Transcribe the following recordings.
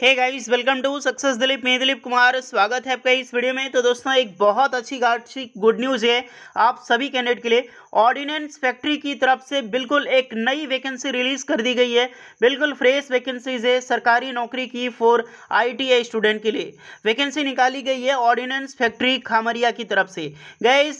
hey guys welcome to success Dilip मैं दिलीप कुमार स्वागत है आपका इस वीडियो में तो दोस्तों एक बहुत अच्छी अच्छी गुड न्यूज़ है आप सभी कैंडिडेट के लिए ऑर्डिनेंस फैक्ट्री की तरफ से बिल्कुल एक नई वैकेंसी रिलीज़ कर दी गई है बिल्कुल फ्रेश वैकेंसीज है सरकारी नौकरी की फॉर आई स्टूडेंट के लिए वैकेंसी निकाली गई है ऑर्डिनेंस फैक्ट्री खामरिया की तरफ से गए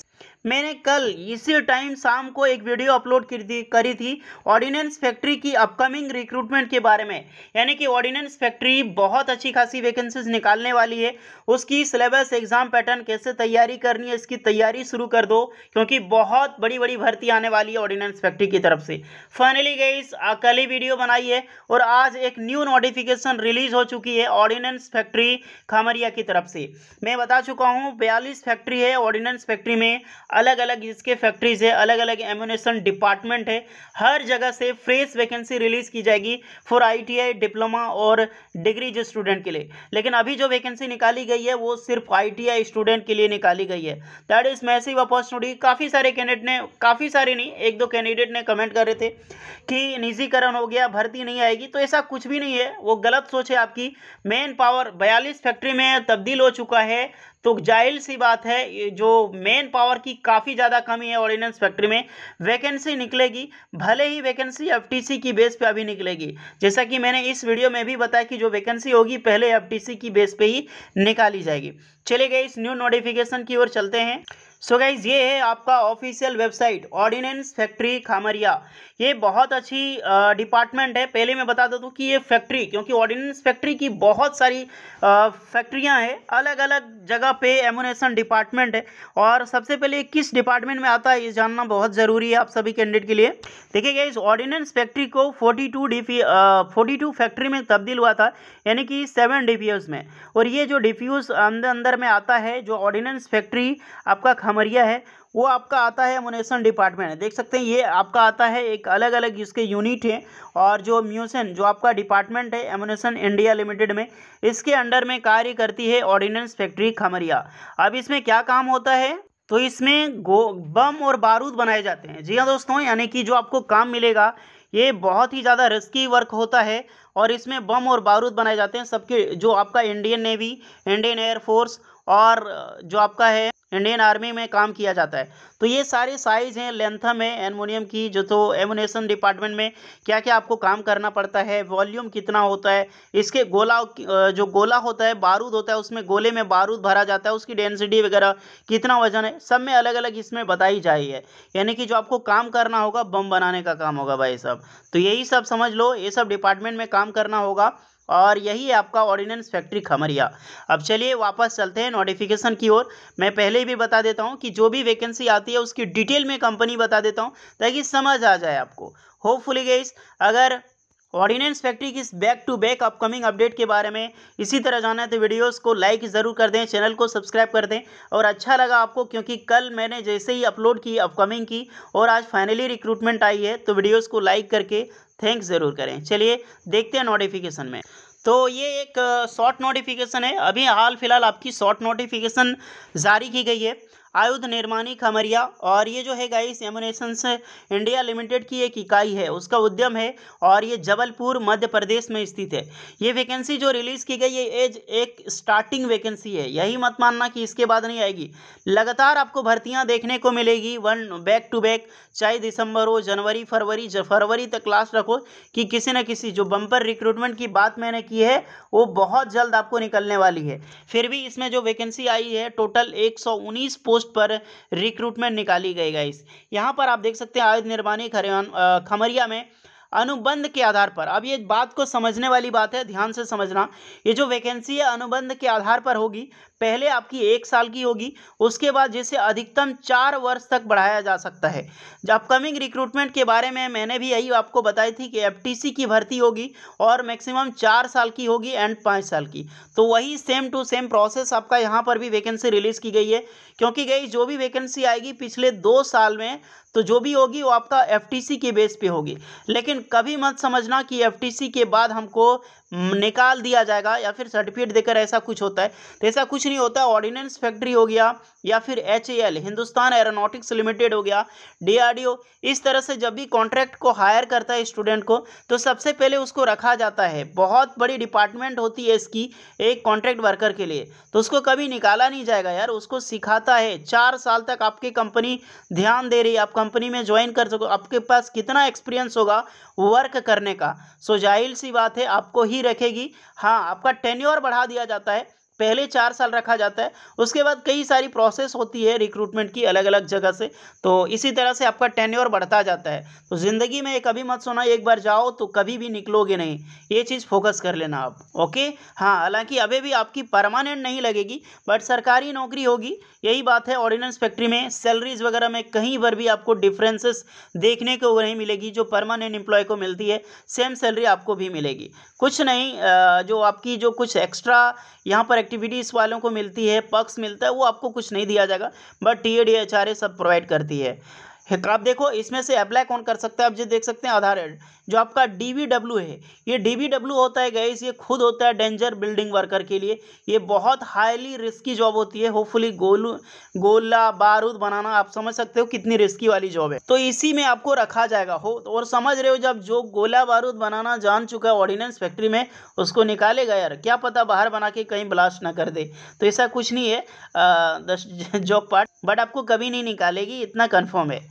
मैंने कल इसी टाइम शाम को एक वीडियो अपलोड कर दी करी थी ऑर्डिनेंस फैक्ट्री की अपकमिंग रिक्रूटमेंट के बारे में यानी कि ऑर्डिनेंस फैक्ट्री बहुत अच्छी खासी वैकेंसीज निकालने वाली है उसकी सिलेबस एग्जाम पैटर्न कैसे तैयारी करनी है इसकी तैयारी शुरू कर दो क्योंकि बहुत बड़ी बड़ी भर्ती आने वाली है ऑर्डिनेंस फैक्ट्री की तरफ से फाइनली गई कल ही वीडियो बनाई है और आज एक न्यू नोटिफिकेशन रिलीज हो चुकी है ऑर्डिनेंस फैक्ट्री खामरिया की तरफ से मैं बता चुका हूँ बयालीस फैक्ट्री है ऑर्डिनेंस फैक्ट्री में अलग अलग इसके फैक्ट्रीज है अलग अलग एम्यूनेशन डिपार्टमेंट है हर जगह से फ्रेश वैकेंसी रिलीज़ की जाएगी फॉर आईटीआई डिप्लोमा और डिग्री जो स्टूडेंट के लिए लेकिन अभी जो वैकेंसी निकाली गई है वो सिर्फ आई स्टूडेंट के लिए निकाली गई है दैट इज़ मैसिव अपॉर्चुनिटी काफ़ी सारे कैंडिडेट ने काफ़ी सारे नहीं एक दो कैंडिडेट ने कमेंट कर रहे थे कि निजीकरण हो गया भर्ती नहीं आएगी तो ऐसा कुछ भी नहीं है वो गलत सोच है आपकी मेन पावर बयालीस फैक्ट्री में तब्दील हो चुका है तो जाहिर सी बात है जो मेन पावर की काफ़ी ज़्यादा कमी है ऑर्डिनेंस फैक्ट्री में वैकेंसी निकलेगी भले ही वैकेंसी एफ की बेस पे अभी निकलेगी जैसा कि मैंने इस वीडियो में भी बताया कि जो वैकेंसी होगी पहले एफ की बेस पे ही निकाली जाएगी चले गए इस न्यू नोटिफिकेशन की ओर चलते हैं सो so गाइज ये है आपका official website ordnance factory Khamaria ये बहुत अच्छी डिपार्टमेंट है पहले मैं बता देता कि ये फैक्ट्री क्योंकि ऑर्डिनेंस फैक्ट्री की बहुत सारी फैक्ट्रियाँ हैं अलग अलग जगह पे एमुनेशन डिपार्टमेंट है और सबसे पहले किस डिपार्टमेंट में आता है ये जानना बहुत ज़रूरी है आप सभी कैंडिडेट के लिए देखिए इस ऑर्डिनेंस फैक्ट्री को फोर्टी टू डी फैक्ट्री में तब्दील हुआ था यानी कि सेवन डी में और ये जो डी अंदर अंदर अंडर में आता है जो ऑर्डिनेंस फैक्ट्री आपका खमरिया है वो आपका आता है एमोनेशन डिपार्टमेंट देख सकते हैं ये आपका आता है एक अलग अलग इसके यूनिट है और जो म्यूसन जो आपका डिपार्टमेंट है एमोनेशन इंडिया लिमिटेड में इसके अंडर में कार्य करती है ऑर्डिनेंस फैक्ट्री खमरिया अब इसमें क्या काम होता है तो इसमें गो बम और बारूद बनाए जाते हैं जी हाँ दोस्तों यानी कि जो आपको काम मिलेगा ये बहुत ही ज़्यादा रिस्की वर्क होता है और इसमें बम और बारूद बनाए जाते हैं सबके जो आपका इंडियन नेवी इंडियन एयरफोर्स और जो आपका है इंडियन आर्मी में काम किया जाता है तो ये सारे साइज हैं लेंथम है एमोनियम की जो तो एमोनेशन डिपार्टमेंट में क्या क्या आपको काम करना पड़ता है वॉल्यूम कितना होता है इसके गोला जो गोला होता है बारूद होता है उसमें गोले में बारूद भरा जाता है उसकी डेंसिटी वगैरह कितना वजन है सब में अलग अलग इसमें बताई जा रही है यानी कि जो आपको काम करना होगा बम बनाने का काम होगा भाई साहब तो यही सब समझ लो ये सब डिपार्टमेंट में काम करना होगा और यही आपका ऑर्डिनेंस फैक्ट्री खमरिया अब चलिए वापस चलते हैं नोटिफिकेशन की ओर मैं पहले भी बता देता हूँ कि जो भी वैकेंसी आती है उसकी डिटेल में कंपनी बता देता हूँ ताकि समझ आ जाए आपको होपफुली गेस अगर ऑर्डिनेंस फैक्ट्री की इस back to back upcoming update के बारे में इसी तरह जाना है तो वीडियोस को लाइक ज़रूर कर दें चैनल को सब्सक्राइब कर दें और अच्छा लगा आपको क्योंकि कल मैंने जैसे ही अपलोड की अपकमिंग की और आज फाइनली रिक्रूटमेंट आई है तो वीडियोस को लाइक करके थैंक्स ज़रूर करें चलिए देखते हैं नोटिफिकेशन में तो ये एक शॉर्ट uh, नोटिफिकेशन है अभी हाल फिलहाल आपकी शॉर्ट नोटिफिकेशन जारी की गई है आयुध निर्माणी खमरिया और ये जो है गाइस एमुनेशंस इंडिया लिमिटेड की एक इकाई है उसका उद्यम है और ये जबलपुर मध्य प्रदेश में स्थित है ये वैकेंसी जो रिलीज की गई है एज एक स्टार्टिंग वैकेंसी है यही मत मानना कि इसके बाद नहीं आएगी लगातार आपको भर्तियां देखने को मिलेगी वन बैक टू बैक चाहे दिसंबर हो जनवरी फरवरी फरवरी तक क्लास रखो कि किसी न किसी जो बम्पर रिक्रूटमेंट की बात मैंने की है वो बहुत जल्द आपको निकलने वाली है फिर भी इसमें जो वैकेंसी आई है टोटल एक पोस्ट पोस्ट पर रिक्रूटमेंट निकाली गई गाइस यहाँ पर आप देख सकते हैं आयुध निर्माणी खमरिया में अनुबंध के आधार पर अब ये बात को समझने वाली बात है ध्यान से समझना ये जो वैकेंसी है अनुबंध के आधार पर होगी पहले आपकी एक साल की होगी उसके बाद जिसे अधिकतम चार वर्ष तक बढ़ाया जा सकता है अपकमिंग रिक्रूटमेंट के बारे में मैंने भी यही आपको बताई थी कि एफ की भर्ती होगी और मैक्सिमम चार साल की होगी एंड पाँच साल की तो वही सेम टू सेम प्रोसेस आपका यहाँ पर भी वैकेंसी रिलीज़ की गई है क्योंकि गई जो भी वैकेंसी आएगी पिछले दो साल में तो जो भी होगी वो आपका एफ के बेस पे होगी लेकिन कभी मत समझना कि एफ के बाद हमको निकाल दिया जाएगा या फिर सर्टिफिकेट देकर ऐसा कुछ होता है तो ऐसा कुछ नहीं होता ऑर्डिनेंस फैक्ट्री हो गया या फिर एच हिंदुस्तान एरोनॉटिक्स लिमिटेड हो गया डीआरडीओ इस तरह से जब भी कॉन्ट्रैक्ट को हायर करता है स्टूडेंट को तो सबसे पहले उसको रखा जाता है बहुत बड़ी डिपार्टमेंट होती है इसकी एक कॉन्ट्रैक्ट वर्कर के लिए तो उसको कभी निकाला नहीं जाएगा यार उसको सिखाता है चार साल तक आपकी कंपनी ध्यान दे रही है आप कंपनी में ज्वाइन कर सको आपके पास कितना एक्सपीरियंस होगा वर्क करने का सो जाहिर सी बात है आपको ही ही रखेगी हाँ आपका टेन्योर बढ़ा दिया जाता है पहले चार साल रखा जाता है उसके बाद कई सारी प्रोसेस होती है रिक्रूटमेंट की अलग अलग जगह से तो इसी तरह से आपका टेन्योर बढ़ता जाता है तो ज़िंदगी में कभी मत सोना एक बार जाओ तो कभी भी निकलोगे नहीं ये चीज़ फोकस कर लेना आप ओके हाँ हालांकि अभी भी आपकी परमानेंट नहीं लगेगी बट सरकारी नौकरी होगी यही बात है ऑर्डिनेंस फैक्ट्री में सैलरीज वगैरह में कहीं पर भी आपको डिफरेंसेस देखने को नहीं मिलेगी जो परमानेंट एम्प्लॉय को मिलती है सेम सैलरी आपको भी मिलेगी कुछ नहीं जो आपकी जो कुछ एक्स्ट्रा यहाँ पर एक्टिविटीज़ वालों को मिलती है पक्स मिलता है वो आपको कुछ नहीं दिया जाएगा but T A D H R A सब प्रोवाइड करती है तो आप देखो इसमें से अप्लाई कौन कर सकता है आप जो देख सकते हैं आधार जो आपका डी है ये डी होता है गैस ये खुद होता है डेंजर बिल्डिंग वर्कर के लिए ये बहुत हाईली रिस्की जॉब होती है होपफुली गोलू गोला बारूद बनाना आप समझ सकते हो कितनी रिस्की वाली जॉब है तो इसी में आपको रखा जाएगा हो और समझ रहे हो जब जो गोला बारूद बनाना जान चुका है ऑर्डिनेंस फैक्ट्री में उसको निकालेगा यार क्या पता बाहर बना के कहीं ब्लास्ट ना कर दे तो ऐसा कुछ नहीं है जॉब पार्ट बट आपको कभी नहीं निकालेगी इतना कन्फर्म है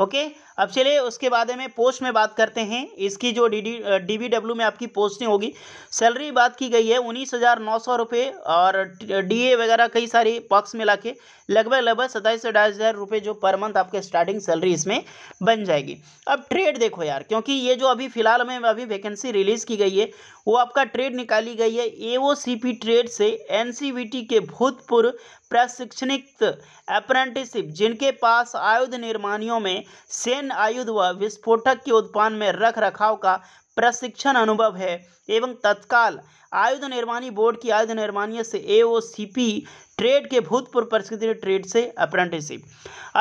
ओके अब चलिए उसके बाद में पोस्ट में बात करते हैं इसकी जो डी डी में आपकी पोस्टिंग होगी सैलरी बात की गई है उन्नीस हज़ार नौ सौ रुपये और डीए वगैरह कई सारी पॉक्स मिला के लगभग लगभग सत्ताईस से अठाईस हज़ार रुपये जो पर मंथ आपके स्टार्टिंग सैलरी इसमें बन जाएगी अब ट्रेड देखो यार क्योंकि ये जो अभी फिलहाल में अभी वैकेंसी रिलीज़ की गई है वो आपका ट्रेड निकाली गई है ए ट्रेड से एन के भूतपूर्व प्रशिक्षणिक अप्रेंटिसिप जिनके पास आयुध निर्माणियों में सैन्य आयुध व विस्फोटक के उत्पादन में रख रखाव का प्रशिक्षण अनुभव है एवं तत्काल आयुध निर्माणी बोर्ड की आयुध निर्माणीय से ए ट्रेड के भूतपूर्व परिस्थिति ट्रेड से अप्रेंटिसशिप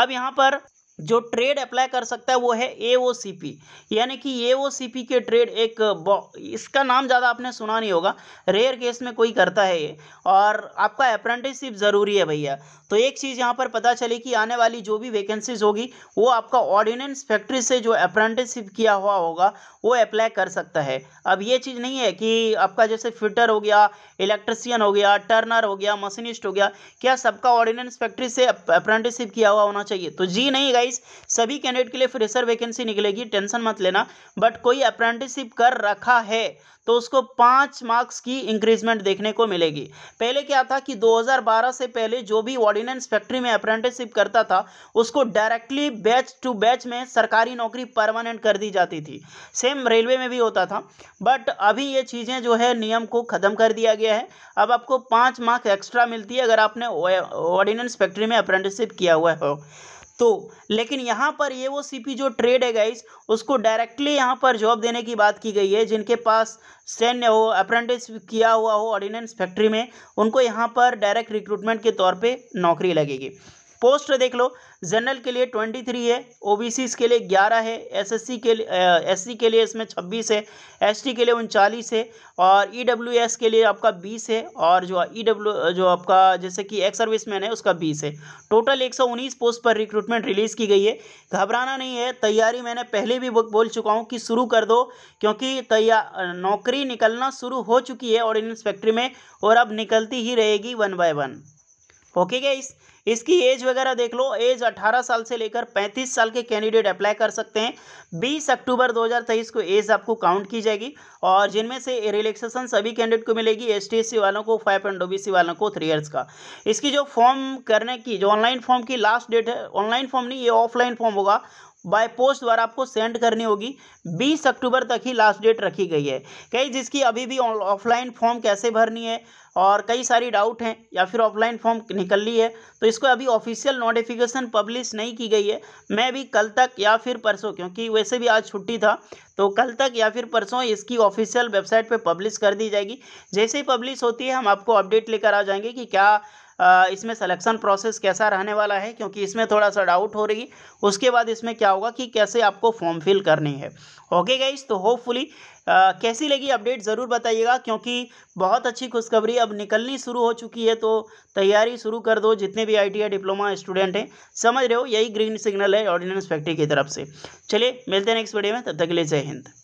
अब यहाँ पर जो ट्रेड अप्लाई कर सकता है वो है ए ओ सी पी यानी कि ए ओ सी पी के ट्रेड एक इसका नाम ज़्यादा आपने सुना नहीं होगा रेयर केस में कोई करता है ये और आपका अप्रेंटिसशिप ज़रूरी है भैया तो एक चीज़ यहाँ पर पता चली कि आने वाली जो भी वैकेंसीज होगी वो आपका ऑर्डिनेंस फैक्ट्री से जो अप्रेंटिसशिप किया हुआ होगा वो अप्लाई कर सकता है अब ये चीज़ नहीं है कि आपका जैसे फिटर हो गया इलेक्ट्रिसियन हो गया टर्नर हो गया मशीनिस्ट हो गया क्या सबका ऑर्डिनेंस फैक्ट्री से अप्रेंटिसशिप किया हुआ होना चाहिए तो जी नहीं गाइस सभी कैंडिडेट के लिए फ्रेशर वैकेंसी निकलेगी टेंशन मत लेना बट कोई अप्रेंटिसशिप कर रखा है तो उसको पाँच मार्क्स की इंक्रीजमेंट देखने को मिलेगी पहले क्या था कि 2012 से पहले जो भी ऑर्डिनेंस फैक्ट्री में अप्रेंटिसशिप करता था उसको डायरेक्टली बैच टू बैच में सरकारी नौकरी परमानेंट कर दी जाती थी सेम रेलवे में भी होता था बट अभी ये चीज़ें जो है नियम को ख़त्म कर दिया गया है अब आपको पाँच मार्क्स एक्स्ट्रा मिलती है अगर आपने ऑर्डिनेंस फैक्ट्री में अप्रेंटिसशिप किया हुआ हो तो लेकिन यहाँ पर ये वो सीपी जो ट्रेड है गाइस उसको डायरेक्टली यहाँ पर जॉब देने की बात की गई है जिनके पास सैन्य हो अप्रेंटिस किया हुआ हो ऑर्डिनेंस फैक्ट्री में उनको यहाँ पर डायरेक्ट रिक्रूटमेंट के तौर पर नौकरी लगेगी पोस्ट देख लो जनरल के लिए ट्वेंटी थ्री है ओबीसी के लिए ग्यारह है एसएससी के लिए सी के लिए इसमें छब्बीस है एसटी के लिए उनचालीस है और ईडब्ल्यूएस के लिए आपका बीस है और जो ईडब्ल्यू जो आपका जैसे कि एक्स सर्विसमैन है उसका बीस है टोटल एक सौ उन्नीस पोस्ट पर रिक्रूटमेंट रिलीज़ की गई है घबराना नहीं है तैयारी मैंने पहले भी बोल चुका हूँ कि शुरू कर दो क्योंकि तैयार नौकरी निकलना शुरू हो चुकी है और इन फैक्ट्री में और अब निकलती ही रहेगी one by one okay guys इसकी एज वगैरह देख लो एज 18 साल से लेकर 35 साल के कैंडिडेट अप्लाई कर सकते हैं 20 अक्टूबर 2023 को एज आपको काउंट की जाएगी और जिनमें से रिलैक्सेशन सभी कैंडिडेट को मिलेगी एस टी वालों को फाइव एंड ओ वालों को थ्री ईयर्स का इसकी जो फॉर्म करने की जो ऑनलाइन फॉर्म की लास्ट डेट है ऑनलाइन फॉर्म नहीं ये ऑफलाइन फॉर्म होगा बाय पोस्ट द्वारा आपको सेंड करनी होगी 20 अक्टूबर तक ही लास्ट डेट रखी गई है कई जिसकी अभी भी ऑफलाइन फॉर्म कैसे भरनी है और कई सारी डाउट हैं या फिर ऑफलाइन फॉर्म निकल ली है तो इसको अभी ऑफिशियल नोटिफिकेशन पब्लिश नहीं की गई है मैं भी कल तक या फिर परसों क्योंकि वैसे भी आज छुट्टी था तो कल तक या फिर परसों इसकी ऑफिशियल वेबसाइट पे पब्लिश कर दी जाएगी जैसे ही पब्लिश होती है हम आपको अपडेट लेकर आ जाएंगे कि क्या इसमें सिलेक्शन प्रोसेस कैसा रहने वाला है क्योंकि इसमें थोड़ा सा डाउट हो रही उसके बाद इसमें क्या होगा कि कैसे आपको फॉर्म फिल करनी है ओके गाइज तो होपफुली Uh, कैसी लगी अपडेट ज़रूर बताइएगा क्योंकि बहुत अच्छी खुशखबरी अब निकलनी शुरू हो चुकी है तो तैयारी शुरू कर दो जितने भी आई डिप्लोमा स्टूडेंट हैं समझ रहे हो यही ग्रीन सिग्नल है ऑर्डिनेंस फैक्ट्री की तरफ से चलिए मिलते हैं नेक्स्ट वीडियो में तब तक के लिए जय हिंद